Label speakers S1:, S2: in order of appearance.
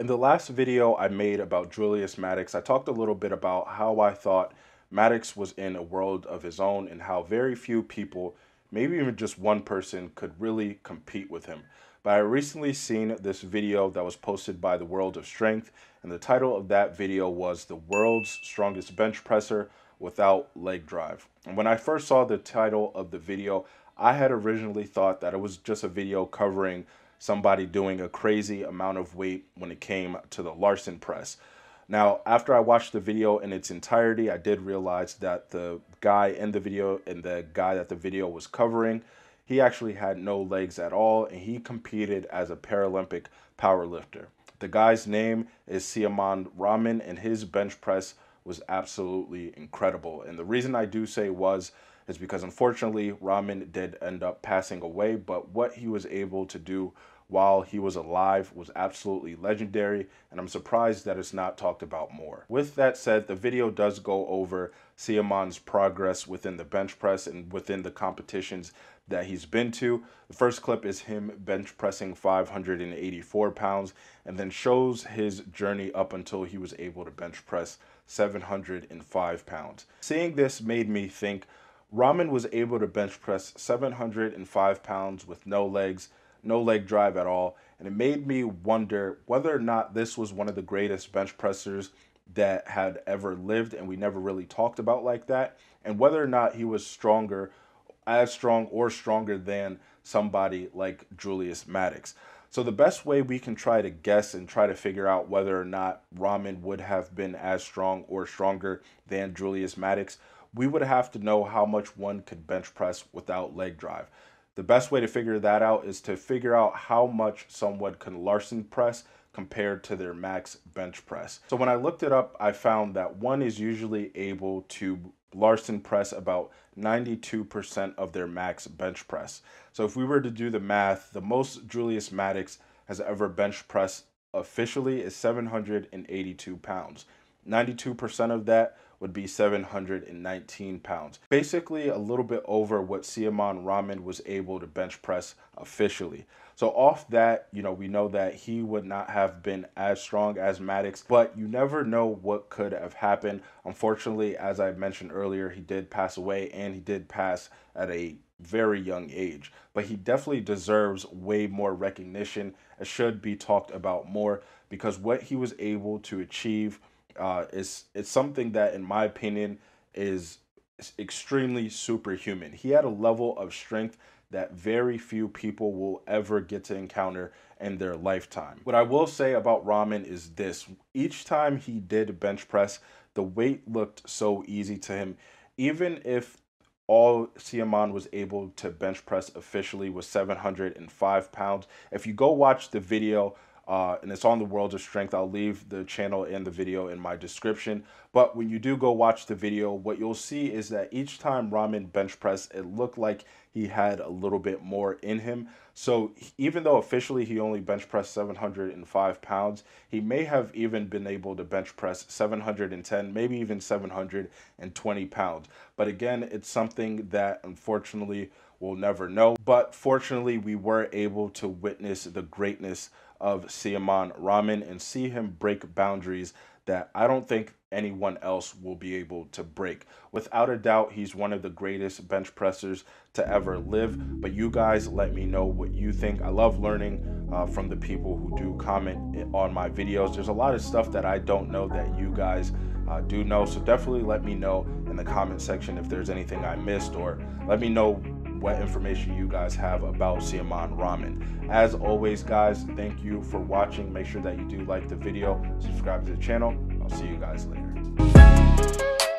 S1: In the last video I made about Julius Maddox, I talked a little bit about how I thought Maddox was in a world of his own and how very few people, maybe even just one person, could really compete with him. But I recently seen this video that was posted by the World of Strength, and the title of that video was The World's Strongest Bench Presser Without Leg Drive. And when I first saw the title of the video, I had originally thought that it was just a video covering somebody doing a crazy amount of weight when it came to the Larson press. Now, after I watched the video in its entirety, I did realize that the guy in the video and the guy that the video was covering, he actually had no legs at all and he competed as a Paralympic powerlifter. The guy's name is Siamon Rahman and his bench press was absolutely incredible. And the reason I do say was is because unfortunately Rahman did end up passing away, but what he was able to do while he was alive was absolutely legendary, and I'm surprised that it's not talked about more. With that said, the video does go over Siamon's progress within the bench press and within the competitions that he's been to. The first clip is him bench pressing 584 pounds and then shows his journey up until he was able to bench press 705 pounds. Seeing this made me think Rahman was able to bench press 705 pounds with no legs, no leg drive at all. And it made me wonder whether or not this was one of the greatest bench pressers that had ever lived and we never really talked about like that and whether or not he was stronger as strong or stronger than somebody like Julius Maddox. So the best way we can try to guess and try to figure out whether or not Ramen would have been as strong or stronger than Julius Maddox, we would have to know how much one could bench press without leg drive. The best way to figure that out is to figure out how much someone can Larson press compared to their max bench press. So when I looked it up, I found that one is usually able to Larson press about 92% of their max bench press. So if we were to do the math, the most Julius Maddox has ever bench pressed officially is 782 pounds. 92% of that would be 719 pounds. Basically a little bit over what Siamon Rahman was able to bench press officially. So off that, you know, we know that he would not have been as strong as Maddox, but you never know what could have happened. Unfortunately, as I mentioned earlier, he did pass away and he did pass at a very young age, but he definitely deserves way more recognition and should be talked about more because what he was able to achieve uh, is it's something that, in my opinion, is extremely superhuman. He had a level of strength that very few people will ever get to encounter in their lifetime. What I will say about Ramen is this each time he did bench press, the weight looked so easy to him. Even if all Siaman was able to bench press officially was 705 pounds, if you go watch the video, uh, and it's on the World of Strength. I'll leave the channel and the video in my description. But when you do go watch the video, what you'll see is that each time Ramen bench press, it looked like he had a little bit more in him. So even though officially he only bench pressed 705 pounds, he may have even been able to bench press 710, maybe even 720 pounds. But again, it's something that unfortunately we'll never know. But fortunately, we were able to witness the greatness of Siaman Rahman and see him break boundaries that I don't think anyone else will be able to break. Without a doubt, he's one of the greatest bench pressers to ever live. But you guys, let me know what you think. I love learning uh, from the people who do comment on my videos. There's a lot of stuff that I don't know that you guys uh, do know. So definitely let me know in the comment section if there's anything I missed, or let me know what information you guys have about Siamon Ramen. As always, guys, thank you for watching. Make sure that you do like the video, subscribe to the channel. I'll see you guys later.